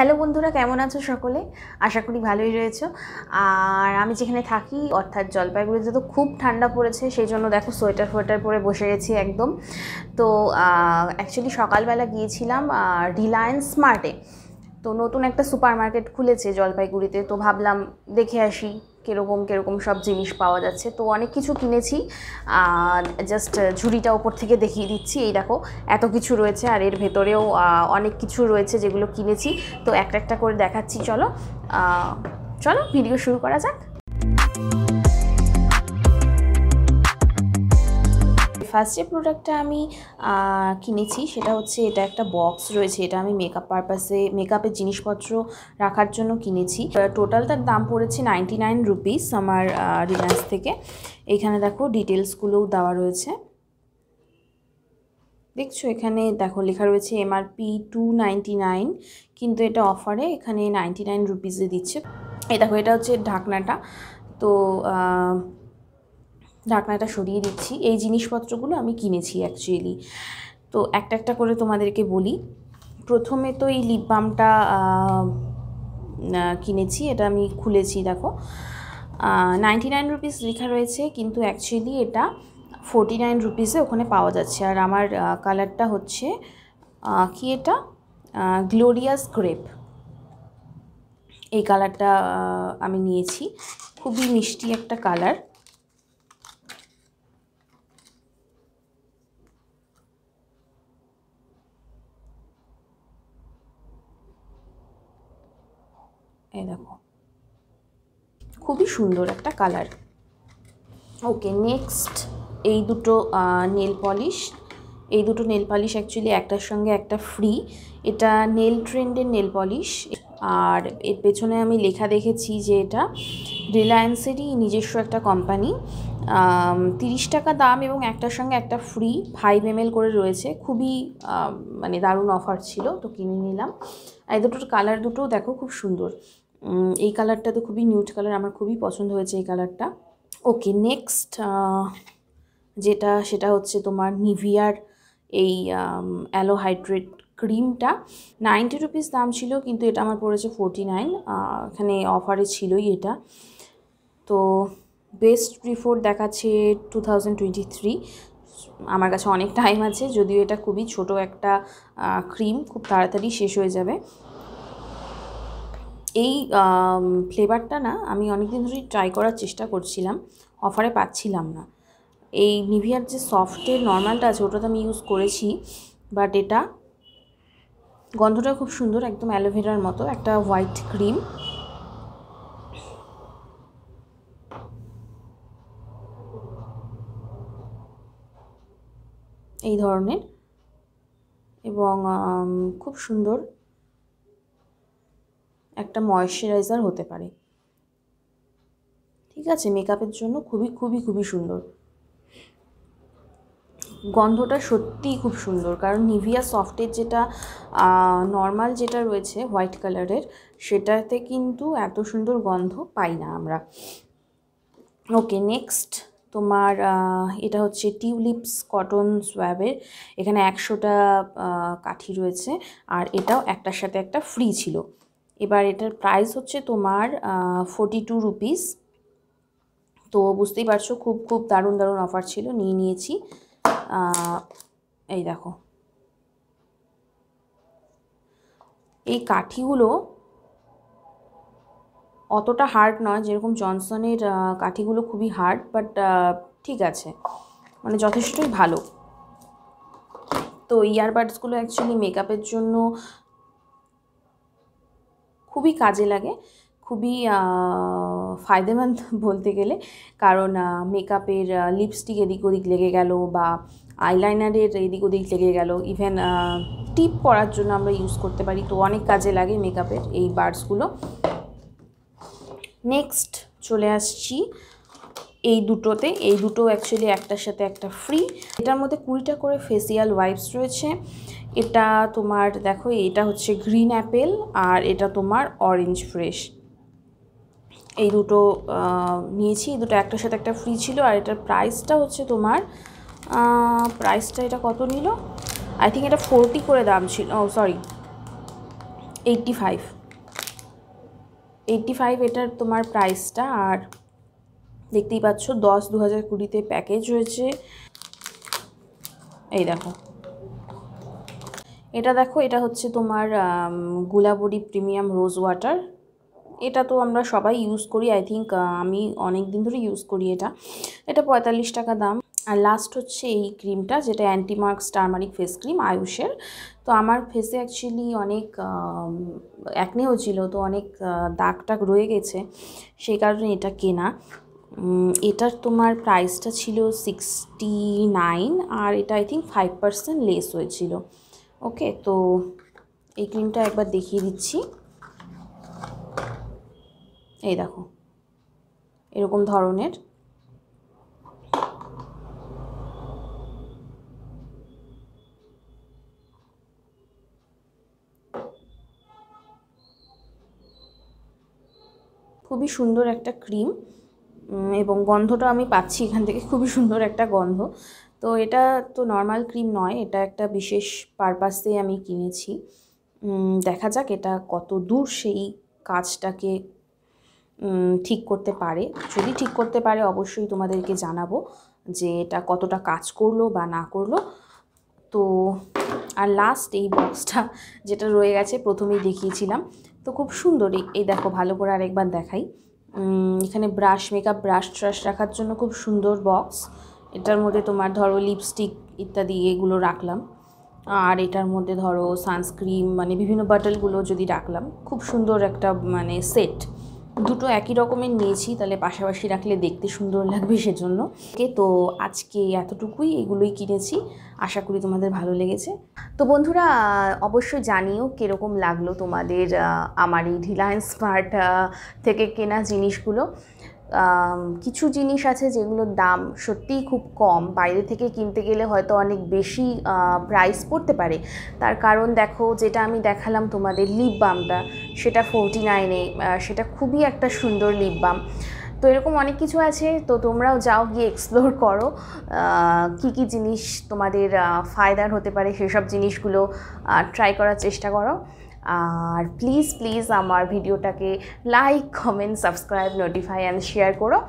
hello বন্ধুরা কেমন আছো সকলে আশা করি ভালোই রয়েছে আর আমি যেখানে থাকি অর্থাৎ জলপাইগুড়িতে তো খুব ঠান্ডা পড়েছে সেই জন্য দেখো সোয়েটার ফোয়েটার পরে বসে গেছি একদম তো অ্যাকচুয়ালি সকালবেলা গিয়েছিলাম রিলায়েন্স স্মার্টে তো নতুন একটা সুপার মার্কেট খুলেছে জলপাইগুড়িতে তো ভাবলাম দেখে আসি কীরকম কীরকম সব জিনিস পাওয়া যাচ্ছে তো অনেক কিছু কিনেছি জাস্ট ঝুড়িটা ওপর থেকে দেখিয়ে দিচ্ছি এই দেখো এত কিছু রয়েছে আর এর ভেতরেও অনেক কিছু রয়েছে যেগুলো কিনেছি তো একটা একটা করে দেখাচ্ছি চলো চলো ভিডিও শুরু করা যাক ফার্স্ট যে প্রোডাক্টটা আমি কিনেছি সেটা হচ্ছে এটা একটা বক্স রয়েছে এটা আমি মেকআপ পারপাসে মেকআপের জিনিসপত্র রাখার জন্য কিনেছি টোটালটার দাম পড়েছে নাইনটি নাইন রুপিস আমার রিলায়েন্স থেকে এখানে দেখো ডিটেলসগুলোও দেওয়া রয়েছে দেখছো এখানে দেখো লেখা রয়েছে এমআরপি টু কিন্তু এটা অফারে এখানে নাইনটি নাইন রুপিসে দিচ্ছে এই দেখো এটা হচ্ছে ঢাকনাটা তো ঢাকনাটা সরিয়ে দিচ্ছি এই জিনিসপত্রগুলো আমি কিনেছি অ্যাকচুয়ালি তো একটা একটা করে তোমাদেরকে বলি প্রথমে তো এই লিপ বামটা কিনেছি এটা আমি খুলেছি দেখো নাইনটি নাইন রুপিস লেখা রয়েছে কিন্তু অ্যাকচুয়ালি এটা ফোরটি নাইন রুপিসে ওখানে পাওয়া যাচ্ছে আর আমার কালারটা হচ্ছে কি এটা গ্লোরিয়াস গ্রেপ এই কালারটা আমি নিয়েছি খুবই মিষ্টি একটা কালার এই দেখো খুবই সুন্দর একটা কালার ওকে নেক্সট এই দুটো নেল পলিশ এই দুটো নেল পলিশ অ্যাকচুয়ালি একটার সঙ্গে একটা ফ্রি এটা নেল ট্রেন্ডের নেল পলিশ আর এর পেছনে আমি লেখা দেখেছি যে এটা রিলায়েন্সেরই নিজস্ব একটা কোম্পানি তিরিশ টাকা দাম এবং একটার সঙ্গে একটা ফ্রি ফাইভ এম করে রয়েছে খুবই মানে দারুণ অফার ছিল তো কিনে নিলাম এই দুটোর কালার দুটো দেখো খুব সুন্দর এই কালারটা তো খুবই নিউট কালার আমার খুবই পছন্দ হয়েছে এই কালারটা ওকে নেক্সট যেটা সেটা হচ্ছে তোমার নিভিয়ার এই অ্যালোহাইড্রেট ক্রিমটা নাইনটি রুপিস দাম ছিল কিন্তু এটা আমার পড়েছে ফোরটি নাইন এখানে অফারে ছিলই এটা তো বেস্ট রিপোর্ট দেখাচ্ছে টু আমার কাছে অনেক টাইম আছে যদিও এটা খুবই ছোট একটা ক্রিম খুব তাড়াতাড়ি শেষ হয়ে যাবে এই ফ্লেভারটা না আমি অনেকদিন ধরেই ট্রাই করার চেষ্টা করছিলাম অফারে পাচ্ছিলাম না এই নিভিয়ার যে সফটের নর্মালটা আছে ওটা তো আমি ইউজ করেছি বাট এটা গন্ধটা খুব সুন্দর একদম অ্যালোভেরার মতো একটা হোয়াইট ক্রিম এই ধরনের এবং খুব সুন্দর একটা ময়শ্চারাইজার হতে পারে ঠিক আছে মেকআপের জন্য খুবই খুবই খুবই সুন্দর গন্ধটা সত্যিই খুব সুন্দর কারণ নিভিয়া সফটের যেটা নর্মাল যেটা রয়েছে হোয়াইট কালারের সেটাতে কিন্তু এত সুন্দর গন্ধ পাই না আমরা ওকে নেক্সট তোমার এটা হচ্ছে টিউলিপস কটন সোয়াবের এখানে একশোটা কাঠি রয়েছে আর এটাও একটার সাথে একটা ফ্রি ছিল এবার এটার প্রাইস হচ্ছে তোমার ফোর্টি টু রুপিস তো বুঝতেই পারছো খুব খুব দারুণ দারুণ অফার ছিল নিয়ে নিয়েছি এই দেখো এই কাঠিগুলো অতটা হার্ড নয় যেরকম জনসনের কাঠিগুলো খুবই হার্ড বাট ঠিক আছে মানে যথেষ্টই ভালো তো ইয়ারবাডসগুলো অ্যাকচুয়ালি মেকআপের জন্য খুবই কাজে লাগে খুবই ফায়দেমন্দ বলতে গেলে কারণ মেকআপের লিপস্টিক এদিক ওদিক লেগে গেল বা আইলাইনারের এদিক ওদিক লেগে গেল ইভেন টিপ করার জন্য আমরা ইউজ করতে পারি তো অনেক কাজে লাগে মেকআপের এই বার্ডসগুলো নেক্সট চলে আসছি এই দুটোতে এই দুটো অ্যাকচুয়ালি একটার সাথে একটা ফ্রি এটার মধ্যে কুড়িটা করে ফেসিয়াল ওয়াইপস রয়েছে এটা তোমার দেখো এটা হচ্ছে গ্রিন অ্যাপেল আর এটা তোমার অরেঞ্জ ফ্রেশ এই দুটো নিয়েছি এই দুটো একটার সাথে একটা ফ্রি ছিল আর এটার প্রাইসটা হচ্ছে তোমার প্রাইসটা এটা কত নিল আই থিঙ্ক এটা ফোরটি করে দাম ছিল ও sorry eighty five eighty five এটার তোমার প্রাইসটা আর দেখতেই পাচ্ছ দশ দু হাজার কুড়িতে প্যাকেজ হয়েছে এই দেখো এটা দেখো এটা হচ্ছে তোমার গুলাবড়ি প্রিমিয়াম রোজ ওয়াটার এটা তো আমরা সবাই ইউজ করি আই থিঙ্ক আমি অনেক দিন ধরে ইউজ করি এটা এটা পঁয়তাল্লিশ টাকা দাম আর লাস্ট হচ্ছে এই ক্রিমটা যেটা অ্যান্টিমার্কস টার্মারিক ফেস ক্রিম আয়ুষের তো আমার ফেসে অ্যাকচুয়ালি অনেক অ্যাকনে হচ্ছিল তো অনেক দাগ টাগ রয়ে গেছে সেই কারণে এটা কেনা এটার তোমার প্রাইসটা ছিল সিক্সটি নাইন আর এটা I think five percent less হয়েছিল ওকে তো এই ক্রিমটা একবার দেখিয়ে দিচ্ছি এই দেখো এরকম ধরনের খুবই সুন্দর একটা ক্রিম এবং গন্ধটা আমি পাচ্ছি এখান থেকে খুবই সুন্দর একটা গন্ধ তো এটা তো নর্মাল ক্রিম নয় এটা একটা বিশেষ পারপাসে আমি কিনেছি দেখা যাক এটা কত দূর সেই কাজটাকে ঠিক করতে পারে যদি ঠিক করতে পারে অবশ্যই তোমাদেরকে জানাবো যে এটা কতটা কাজ করলো বা না করলো তো আর লাস্ট এই বক্সটা যেটা রয়ে গেছে প্রথমেই দেখিয়েছিলাম তো খুব সুন্দরই এই দেখো ভালো করে আরেকবার দেখাই এখানে ব্রাশ মেকআপ ব্রাশ ট্রাশ রাখার জন্য খুব সুন্দর বক্স এটার মধ্যে তোমার ধরো লিপস্টিক ইত্যাদি এগুলো রাখলাম আর এটার মধ্যে ধরো সানস্ক্রিম মানে বিভিন্ন বাটলগুলো যদি রাখলাম খুব সুন্দর একটা মানে সেট দুটো একই রকমের নিয়েছি তাহলে পাশাপাশি রাখলে দেখতে সুন্দর লাগবে সেজন্য ওকে তো আজকে এতটুকুই এগুলোই কিনেছি আশা করি তোমাদের ভালো লেগেছে তো বন্ধুরা অবশ্যই জানিও কীরকম লাগলো তোমাদের আমার এই রিলায়েন্স স্মার্ট থেকে কেনা জিনিসগুলো কিছু জিনিস আছে যেগুলোর দাম সত্যিই খুব কম বাইরে থেকে কিনতে গেলে হয়তো অনেক বেশি প্রাইস পড়তে পারে তার কারণ দেখো যেটা আমি দেখালাম তোমাদের লিপ বামটা সেটা ফোরটি নাইনে সেটা খুবই একটা সুন্দর লিপ বাম তো এরকম অনেক কিছু আছে তো তোমরাও যাও গিয়ে এক্সপ্লোর করো কি কি জিনিস তোমাদের ফায়দার হতে পারে সেসব জিনিসগুলো ট্রাই করার চেষ্টা করো আর প্লিজ প্লিজ আমার ভিডিওটাকে like comment subscribe notify and share করো